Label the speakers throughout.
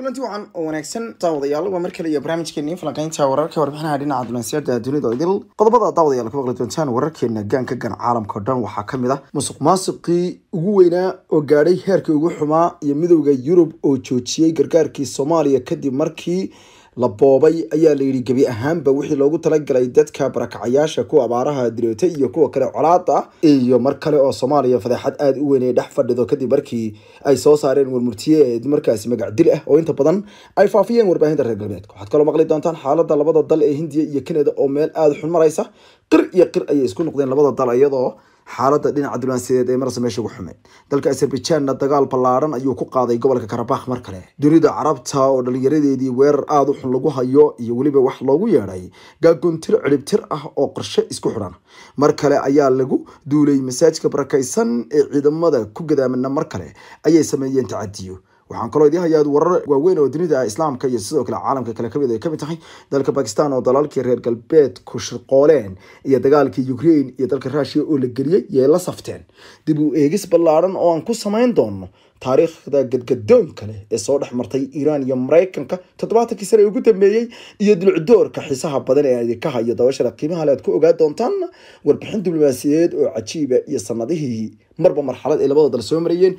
Speaker 1: kulanti wacan oo wanaagsan daawadayaal waa mar kale iyo barnaamijkeennii falanqaynta wararka warbixinaha dhinaca dunansiyada dunida oo idil qodobada daawadayaal ku maqli doontaan wararkeena gaanka gan caalamka o dhan waxaa ka mid ah musuq maasuqii ugu weynaa oo gaadhay heerkii ugu xumaa iyo midowda yurub oo joojiyey gargaarkii soomaaliya kadib markii la boobay ayaa layidhi gebi ahaanba wixii loogu talagalay dadka barakacayaasha kuwa abaaraha direeta iyo kuwa kale colaada ah iyo mar kale oo soomaaliya fadeexad aada u weyn ay dhex fadhido kadib markii ay soo saareen warmurtiyeed markaasi magacdil ah oo inta badan ay faafiyeen warbaahinta reer galbeedka waxaad kaloo maqli doontaan xaalada labada dal ee hindiya iyo kanada oo meel aada xun maraysa qir iyo qir ayay isku noqdeen labada dal iyadoo xaaladda dhinaca dulansideed ee marse meesha ugu xumeyd dalka aserbijanna dagaal ballaaran ayuu ku qaaday gobolka karabakh mar kale dunida carabta oo dhallinyaradeedii weerar aada u xun lagu hayo iyo weliba wax loogu yeedhay gaagoontir ciribtir ah oo qorshe isku xidhan mar kale ayaa lagu duulay masaajka barakaysan ee ciidamada ku gadaamana mar kale ayay sameeyeen tacadiyo waxaan kaloo idiin hayaa warar waaweyn oo dunida ah, islaamka iyo sidoo kale caalamka kale kamid ah ay kamid tahay dalka bakistan oo dalalkii reer galbeed ku shirqooleen iyo dagaalkii ukraine iyo dalka ruushia oo la geliyey yay la safteen dib u eegis ballaaran oo aan ku samayn doono taariikhda gadgadoonka leh ee soo dhex martay iiraan iyo maraykanka toddobaatankii sane ugu dambeeyey iyo dulcdoorka xisaha badan ee adikaha ah iyo dabashada qiimaha leaad ku ogaa doontaan warbixin diblomaasiyadeed oo cajiiba iyo sanadihii marba marxalad ay labada dal soo marayeen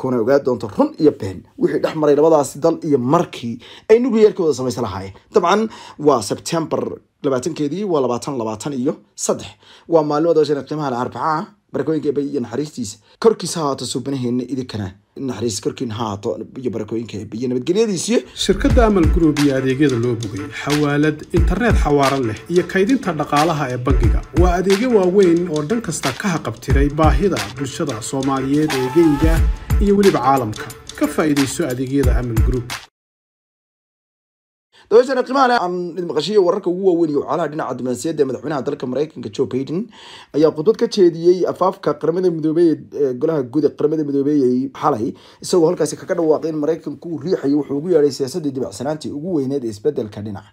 Speaker 1: kuna ogaa doonto run iyo been wixii dhex maray labadaas dal iyo markii ay nucleerka samaysan lahaayeen dabcan waa sebtembar labaatankeedii waa labaatan labaatan iyo saddex waa maalmada shana qiimaha arbacaa barakooyinka eebbe iyo naxariistiisa korkiisa haato suubanaheena idinkana naxariis korkiin haato iyo barakooyinka eebbe iyo nabadgelyadiisiyo shirkadda amal group iyo adeegyada loo bogay xawaalad internet xawaaran leh iyo kaydinta dhaqaalaha ee bangiga waa adeegyo waaweyn oo dhan kasta ka haqabtiray baahida bulshada soomaaliyeed ee geyga iyo weliba caalamka ka faa'iidayso adeegyada aman group dabeetana qiimaha aan idin wararka ugu waaweyn iyo wacalaha dhinaca diblomaasiyadda ee madaxweynaha dalka mareykanka joe baiden ayaa khudbad ka jeediyey afaafka qaramada midoobey ee golaha guud ee qaramada midoobey ay xalay isagoo halkaasi kaga dhawaaqay in maraykanku uu riixayo wuxuu ugu yeedhay siyaasadii dibacsanaantii ugu weyneed ee isbedelka dhinac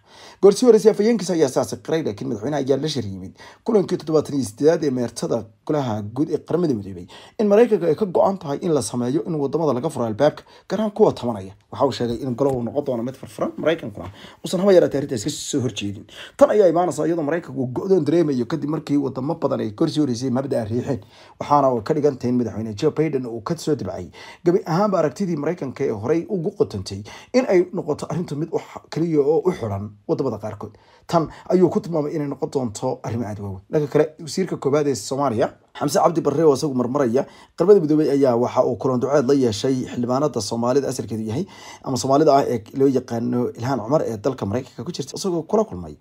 Speaker 1: goorsi hore siyaafayeenkiisa ayaa saasi qiray laakiin madaxweynaha ayaa la shar yimid kulankii toddobaatan iyo sideedaad ee meertada golaha guud ee qaramada midoobay in maraykanka ay ka go-an tahay in la sameeyo in wadamada laga furo albaabka garahaan kuwa tabanaya waxa sheegay in golo uu noqon doono mid farfaran maraykankuna uusan haba yaraatee arrintaas ka soo horjeedin tan ayaa imaanaysa iyadoo maraykanku go-doon dareemayo kadib markii wadamo badan ay korsii horeysay mabda riixeen waxaana ka dhigan in madaxweyne joe biden uu ka dibcay gabi ahaanba aragtidii maraykanka ee horey ugu qotantay in ay noqoto arrintu mid kaliya oo u xiran wadamada qaarkood tan ayuu ku tilmaamay inay noqon doonto arrimo aad waaweyn dhanka kale wasiirka koobaad ee soomaaliya xamse cabdi barre oo isagu marmaraya qarbada midoobey ayaa waxa uu kulan duceed la yeeshay xildhibaanada soomaalida asalkeedu yahay ama soomaalida ah ee loo yaqaano ilhaan cumar ee dalka maraykanka ku jirta isagoo kula kulmay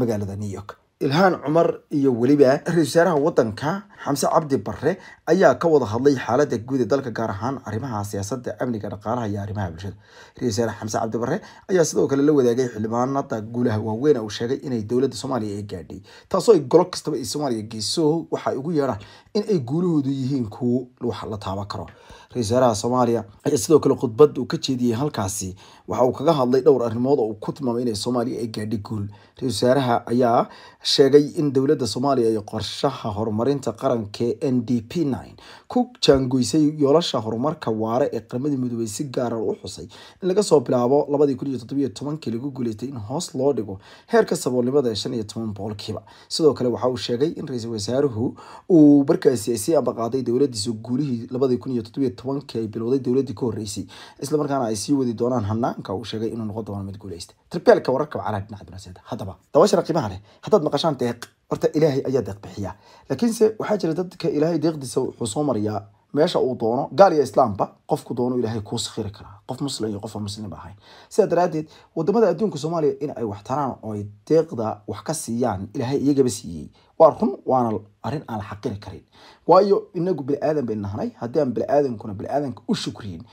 Speaker 1: magaalada new york ilhaan cumar iyo weliba ra-isul wasaaraha waddanka xamse cabdi barre ayaa ka wada hadlay xaaladda guud ee dalka gaar ahaan arrimaha siyaasadda amniga dhaqaalaha iyo arrimaha bulshada ra-isul xamse cabdi barre ayaa sidoo kale la wadaagay xildhibaanada guulaha waaweyn uu sheegay inay dowladda soomaaliya ay gaadhay taasoo ay golo kastaba ay soomaaliya geyso waxa ugu yeedhaan in ay guulahoodu yihiin kuwo wax la taaban karo ra-isul wasaaraha soomaaliya ayaa sidoo kale khudbad uu ka jeediyey halkaasi waxa uu kaga hadlay dhowr arrimood oo uu ku tilmaamay inay soomaaliya ay gaadhi guul ra-isul wasaaraha ayaa sheegay in dowladda soomaaliya ay qorshaha horumarinta qaranka ee n d p nine ku jaangoysay yoolasha horumarka waare ee qaramada midoobay si gaara ah u xusay in laga soo bilaabo labadii kun iyo toddobiyo tobankii lagu guuleystay in hoos loo dhigo heerka saboolnimada ee shan iyo toban boqolkiiba sidoo kale waxa uu sheegay in ra-isul wasaaruhu uu markaasi si ambaqaaday dowladiisa guulihii labadii kun iyo toddobiyo tobankii ay bilowday dowladii ka horreysay islamarkaana ay sii wadi doonaan hanaanka uu sheegay inuu noqon doono mid guuleysta tirbeelka wararka wacalaha dhinaca binaseeda haddaba dabaashara qiimaha leh haddaad maqashaan deeq horta ilaahay ayaa deeq bixiya laakiinse waxaa jira dadka ilaahay deeqdiisa wuxuu soo marayaa meesha uu doono gaal iyo islaamba qofku doono ilaahay kuu sakhiri karaa qof muslim iyo qofa muslim ahayn sidaa daraadeed wadamada adduunka soomaaliya in ay wax taraan oo ay deeqda wax ka siiyaan ilaahay iyagaba siiyey waa run waana arrin aan la xaqiri karin waayo inagu aadan bay nahnay haddii aan biniaadankuna biniaadanka u shukriyin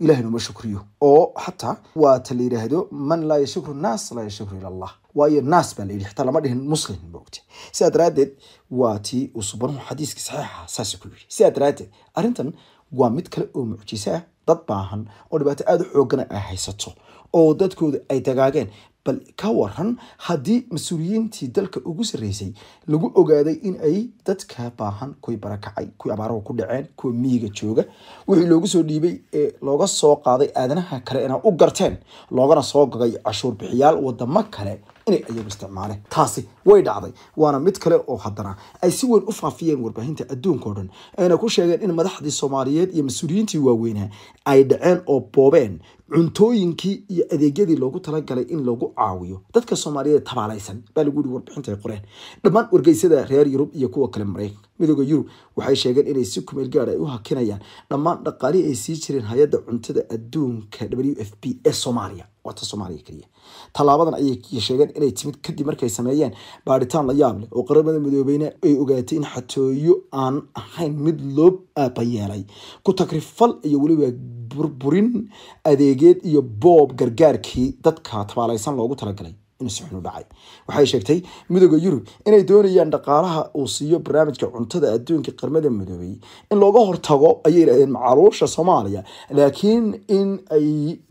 Speaker 1: ilaahna ma shukriyo oo xataa waata la yidhaahdo man laa yashukru nnaas laa yashukru ila allah waayo naas baa layidhi xataa lama dhihin muslin moogta sidaa daraaddeed waa tii uu subanuhu xadiiskii saxiixa saasa ku yidhi sidaa daraaddeed arrintan waa mid kale oo mucjisa ah dad baahan oo dhibaato aada u xooggana ay haysato oo dadkooda ay dagaageen bal ka waran haddii mas-uuliyiintii dalka ugu sarreysay lagu ogaaday in ay dadka baahan kuwii barakacay kuwii abaaraha ku dhaceen kuwa miyiga jooga wixii loogu soo dhiibay ee looga soo qaaday aadanaha kale inay u garteen loogana soo gogay cashuur bixiyaal wadamo kale inay ayagu isticmaaleen taasi way dhacday waana mid kale oo haddana ay si weyn u faafiyeen warbaahinta adduunka o dhan ayna ku sheegeen in madaxdii soomaaliyeed iyo mas-uuliyiintii waaweynaa ay dhaceen oo boobeen cuntooyinkii iyo adeegyadii loogu talagalay in lagu caawiyo dadka soomaaliyeed tabaalaysan baa lagu yiri warbixinta qoreen dhammaan wargeysyada reer yurub iyo kuwa kale mareykan midooda yurub waxay sheegeen inay si kumeel gaar ay ah u hakinayaan dhammaan dhaqaalihii ay sii jireen hay-adda cuntada adduunka w f p ee soomaaliya waata soomaaliya keliya tallaabadan ayay sheegeen inay timid kadib markay sameeyeen baadhitaan la yaab leh oo qaramada midoobeyna ay ogaatay in xatooyo aan ahayn mid loo aabayeelay ku tagrifal iyo weliba burburin adeegeed iyo boob gargaarkii dadka tabaalaysan loogu talagalay waxay sheegtay midooda yurub inay doonayaan dhaqaalaha uu siiyo barnaamijka cuntada adduunka qarmada midoobay in looga hortago ayay yidhahdeen macaluusha soomaaliya laakiin in ay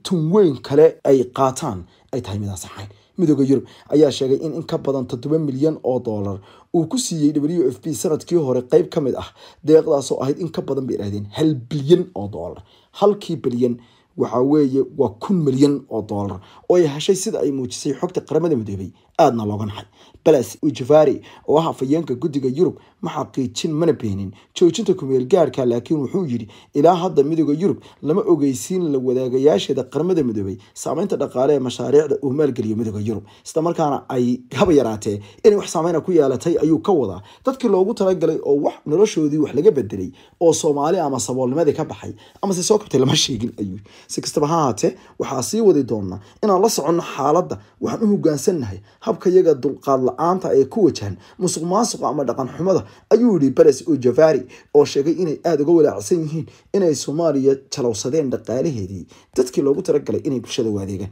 Speaker 1: tunweyn kale ay qaataan ay tahay midaan saxayn midooda yurub ayaa sheegay in in ka badan toddoba milyan oo dollar uu ku siiyey w f b sanadkii hore qeyb ka mid ah deeqdaasoo ahayd in ka badan bay yidhahdeen hal bilyan oo dollar halkii bilyan waxaa weeye waa kun milyan oo dollar oo ay heshay sida ay muujisay xogta qaramada midoobay aadna looga naxay balas ujavari oo ah afhayeenka guddiga yurub ma xaqiijin mana beenin joojinta kumeel gaarhka laakiin wuxuu yidhi ilaa hadda midooda yurub lama ogeysiin la wadaagayaasheeda qaramada midoobay saameynta dhaqaale ee mashaariicda uu maalgeliyo midooda yurub isla ay haba yaraatee inay wax saameyna ku yeelatay ayuu ka wadaa dadkii loogu talagalay oo wax noloshoodii wax laga bedelay oo soomaali ama saboolnimadii ka baxay amase soo kabtay lama sheegin ayuu si kastaba ha ahaatee waxaa sii wadi doonaa inaan la soconno xaaladda waxaan u hogaansannahay habka iyaga dulqaad la-aanta ay ku wajahan musuq maasuqa ama dhaqan xumada ayuu yidhi beres u javari oo sheegay inay aada uga walaacsan yihiin inay soomaaliya jalowsadeen dhaqaalaheedii dadkii loogu talagalay inay bulshada u adeegaan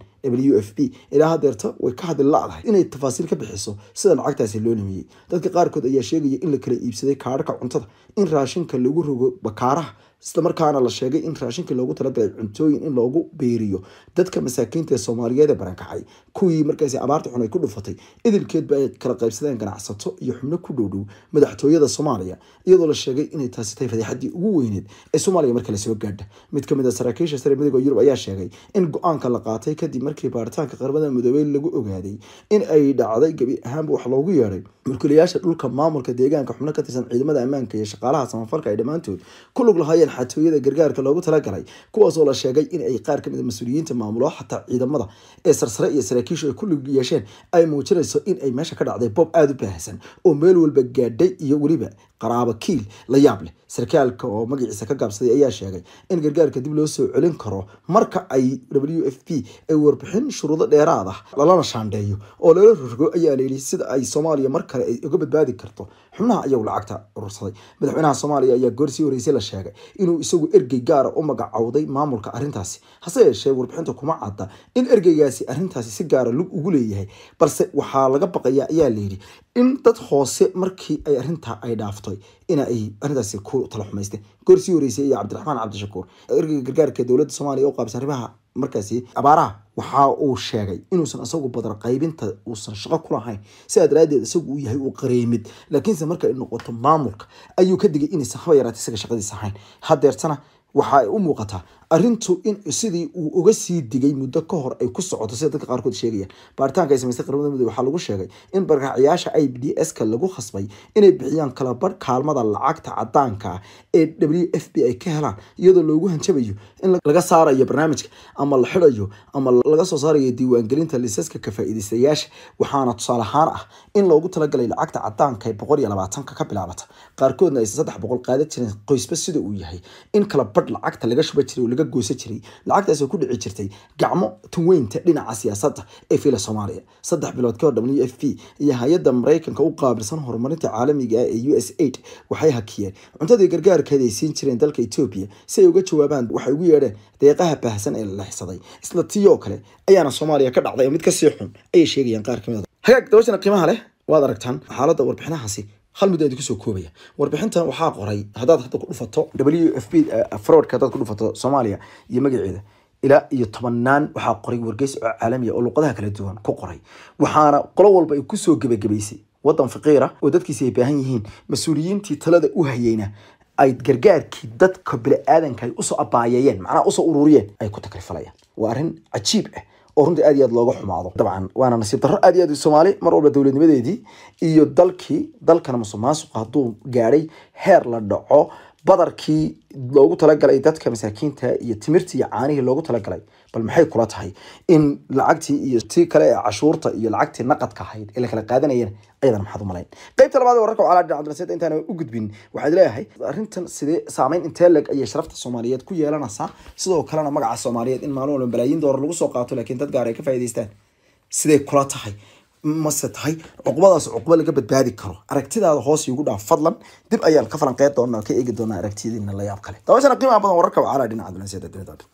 Speaker 1: w f b ilaa hadeerta way ka hadli dahay inay tafaasiil ka bixiso sida lacagtaasi loo nimiyey dadka qaarkood ayaa sheegaya in la kala iibsaday kaararka cuntada in raashinka lagu rogo bakaaraha islamarkaana la sheegay in raashinka loogu talagalay cuntooyin in loogu biiriyo dadka masaakiinta ee soomaaliyeed ee baraankacay kuwii markaas abaarta xun ay ku dhufatay idilkeedba ay kala qaybsadeen ganacsato iyo xubno ku dhowdhow madaxtooyada soomaaliya iyadoo la sheegay inay taasi tahay fadiixadii ugu weyneed ee soomaaliya markale soo gaadha mid kamid a ah saraakiisha sare midooga yurub ayaa sheegay in go-aanka la qaatay kadib markii baaritaanka qaramada midoobey lagu ogaaday in ay dhacday gebi ahaanba wax loogu yeeday mulkiilayaasha dhulka maamulka deegaanka xubno ka tirsan ciidamada ammaanka iyo shaqaalaha samafalka ay dhammaantood ku lug lahaayeen xatooyada gargaarka loogu talagalay kuwaas oo la sheegay in ay qaar kamid ah mas-uuliyiinta maamulo xataa ciidamada ee sarsare iyo saraakiishu ay ku lug yeesheen ay muujinayso in ay meesha ka dhacday boob aada u baahsan oo meel walba gaadhay iyo weliba qaraabo kiil la yaab leh sarkaalka oo magaciisa ka gaabsaday ayaa sheegay in gargaarka dib loo soo celin karo marka ay w f p ay warbixin shuruudo dheeraad ah lalana shaandheeyo oo lala rogo ayaa layidhi sida ay soomaaliya mar kale ay uga badbaadi karto xubnaha ayagu lacagta urursaday madaxweynaha soomaaliya ayaa goor horeysay la sheegay inuu isagu ergey gaara u magacowday maamulka arintaasi hase yeeshee warbixinta kuma cadda in ergeygaasi arintaasi si gaara ah lug ugu leeyahay balse waxaa laga baqayaa ayaa layidhi in dad hoose markii ay arinta ay dhaaftay inay ay arintaasi ku tala xumaysteen goor sii horeysay iyo cabdiraxmaan cabdishakuur ergeyga gargaarka dowladda soomaaliya oo qaabisa arrimaha markaasi abaaraha waxa uu sheegay inuusan isagu badar qaybinta uusan shaqo ku lahayn sidaa daraadeed isagu uu yahay uu qareemid laakiinse marka ay noqoto maamulka ayuu ka digay inaysan haba yaraatay isaga shaqadiisa ahayn hadeertana waxa ay u muuqataa arintu in sidii uu uga sii digay muddo ka hor ay ku socoto sida dadka qaarkood sheegayaan baaritaanka ay samaystay qaramada midoobey ah waxaa lagu sheegay in barkacayaasha i b d s ka lagu khasbay inay bixiyaan kalabarh kaalmada lacagta caddaanka ah ee w f b ay ka helaan iyadoo loogu hanjabayo in laga saarayo barnaamijka ama la xidayo ama laga soo saarayo diiwaangelinta liisaska ka faa'iidaystayaasha waxaana tusaale ahaan ah in loogu talagalay lacagta caddaanka ee boqol iyo labaatanka ka bilaabata qaarkoodna aysan saddex boqol qaadan jirin qoysba sida uu yahay in kala lacagta laga shuba jiray goosan jiray lacagtaasoo ku dhici jirtay gacmo tunweynta dhinaca siyaasada ee fila soomaaliya saddex bilood ka w f p iyo hay-adda maraykanka u qaabilsan horumarinta caalamiga ah ee u s aid waxay hakiyeen cuntadii gargaarkeed ay siin jireen dalka etoobiya si ay uga jawaabaan waxay ugu yeedheen deeqaha baahsan ee la lexsaday isla tiiyoo kale ayaana soomaaliya ka dhacday oo mid kasii xun ayay sheegayaan qaar kamid ah. hagaag dawashana qiimaha leh waad aragtaan xaaladda warbixinahaasi hal muddo idinku soo koobaya warbixintan waxaa qoray hadaad hadda ku dhufato w f b fraudka hadaad ku dhufato soomaaliya iyo magaceeda ilaa iyo tobanaan waxaa qoray wargeysi oo caalami oo luqadaha kala duwan ku qoray waxaana qolo walba ay kusoo gebagabaysay wadan fakiira oo dadkiisi ay baahan yihiin mas-uuliyiintii talada u hayeyna ay gargaarkii dadka bini aadanka ay usoo abaayeeyeen macnaha usoo ururiyeen ay ku takrifalayaan waa arrin cajiib ah oo runtii aad iyo aad looga xumaado dabcan waana nasiib darro aad iyo aad soomaali mar walba dowladnimadeedii iyo dalkii dalkan musuq maasuqa hadduu gaadhay heer la dhaco badarkii loogu talagalay dadka masaakiinta iyo timirtii iyo caanihii loogu talagalay bal maxay kula tahay in lacagtii iyo tii kale ee cashuurta iyo lacagtii naqadka ahayd ee la kala qaadanayeen ayadan maxaad u malayn qaybta labaad wararka calaa dhinac abdinasiid intaan u gudbin waxaad leeyahay arrintan sidee saameyn intee leg ayay sharafta soomaaliyeed ku yeelanaysaa sidoo kalena magaca soomaaliyeed in maalin walba balaayiin doolar lagu soo qaato laakiin dad gaar ay ka faa'iidaystaan siday kula tahay mase tahay cuqbadaas cuqbo laga badbaadi karo aragtidaada hoos igu dhaaf fadlan dib ayaan ka falanqeyn doonaa ka eegi doonaa aragtiyadiina layaab kale daawashana qiimaha badan wararka wacaalaa dhinaca dulanseeda dunida